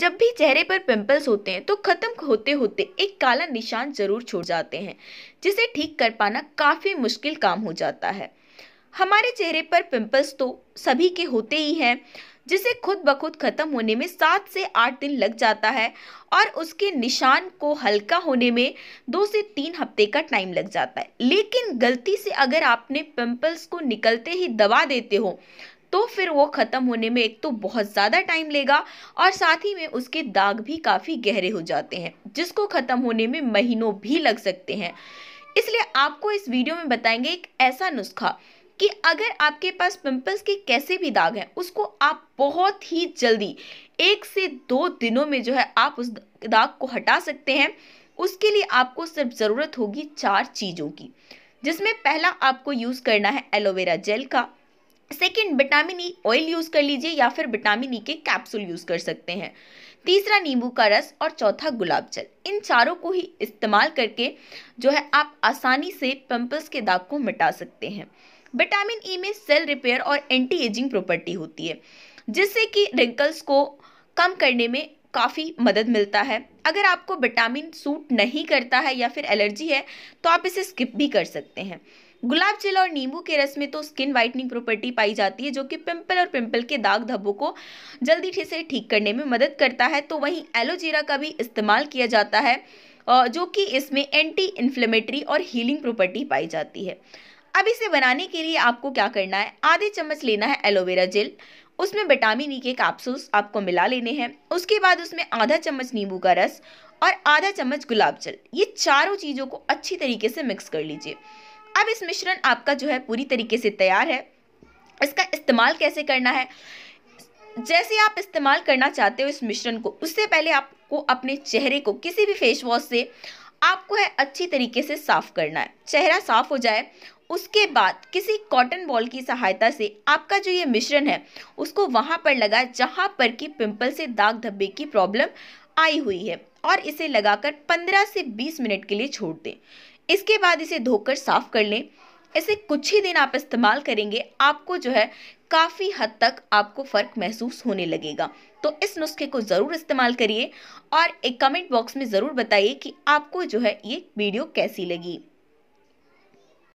जब भी चेहरे पर पिंपल्स होते हैं तो ख़त्म होते होते एक काला निशान ज़रूर छोड़ जाते हैं जिसे ठीक कर पाना काफ़ी मुश्किल काम हो जाता है हमारे चेहरे पर पिंपल्स तो सभी के होते ही हैं जिसे खुद ब खुद ख़त्म होने में सात से आठ दिन लग जाता है और उसके निशान को हल्का होने में दो से तीन हफ्ते का टाइम लग जाता है लेकिन गलती से अगर आपने पिंपल्स को निकलते ही दबा देते हो तो फिर वो ख़त्म होने में एक तो बहुत ज़्यादा टाइम लेगा और साथ ही में उसके दाग भी काफ़ी गहरे हो जाते हैं जिसको ख़त्म होने में महीनों भी लग सकते हैं इसलिए आपको इस वीडियो में बताएंगे एक ऐसा नुस्खा कि अगर आपके पास पिंपल्स के कैसे भी दाग हैं उसको आप बहुत ही जल्दी एक से दो दिनों में जो है आप उस दाग को हटा सकते हैं उसके लिए आपको सिर्फ ज़रूरत होगी चार चीज़ों की जिसमें पहला आपको यूज़ करना है एलोवेरा जेल का second vitamin E oil use कर लीजिए या फिर विटामिन ई e के कैप्सूल यूज़ कर सकते हैं तीसरा नींबू का रस और चौथा गुलाब जल इन चारों को ही इस्तेमाल करके जो है आप आसानी से पिम्पल्स के दाग को मिटा सकते हैं विटामिन ई e में सेल रिपेयर और एंटी एजिंग प्रॉपर्टी होती है जिससे कि रिंकल्स को कम करने में काफ़ी मदद मिलता है अगर आपको विटामिन सूट नहीं करता है या फिर एलर्जी है तो आप इसे स्किप भी कर सकते हैं गुलाब जल और नींबू के रस में तो स्किन वाइटनिंग प्रॉपर्टी पाई जाती है जो कि पिंपल और पिंपल के दाग धब्बों को जल्दी से ठीक करने में मदद करता है तो वहीं एलोवेरा का भी इस्तेमाल किया जाता है जो कि इसमें एंटी इन्फ्लेमेटरी और हीलिंग प्रॉपर्टी पाई जाती है अब इसे बनाने के लिए आपको क्या करना है आधे चम्मच लेना है एलोवेरा जेल उसमें विटामिन ई e के कैप्सूल्स आपको मिला लेने हैं उसके बाद उसमें आधा चम्मच नींबू का रस और आधा चम्मच गुलाब जल ये चारों चीज़ों को अच्छी तरीके से मिक्स कर लीजिए अब इस मिश्रण आपका जो है पूरी तरीके से तैयार है इसका इस्तेमाल कैसे करना है जैसे आप इस्तेमाल करना चाहते हो इस मिश्रण को उससे पहले आपको अपने चेहरे को किसी भी फेस वॉश से आपको है अच्छी तरीके से साफ करना है चेहरा साफ हो जाए उसके बाद किसी कॉटन बॉल की सहायता से आपका जो ये मिश्रण है उसको वहाँ पर लगाए जहाँ पर कि पिंपल से दाग धब्बे की प्रॉब्लम आई हुई है और इसे लगाकर 15 से 20 मिनट के लिए छोड़ दें इसके बाद इसे धोकर साफ कर लें इसे कुछ ही दिन आप इस्तेमाल करेंगे आपको जो है काफ़ी हद तक आपको फ़र्क महसूस होने लगेगा तो इस नुस्खे को ज़रूर इस्तेमाल करिए और एक कमेंट बॉक्स में ज़रूर बताइए कि आपको जो है ये वीडियो कैसी लगी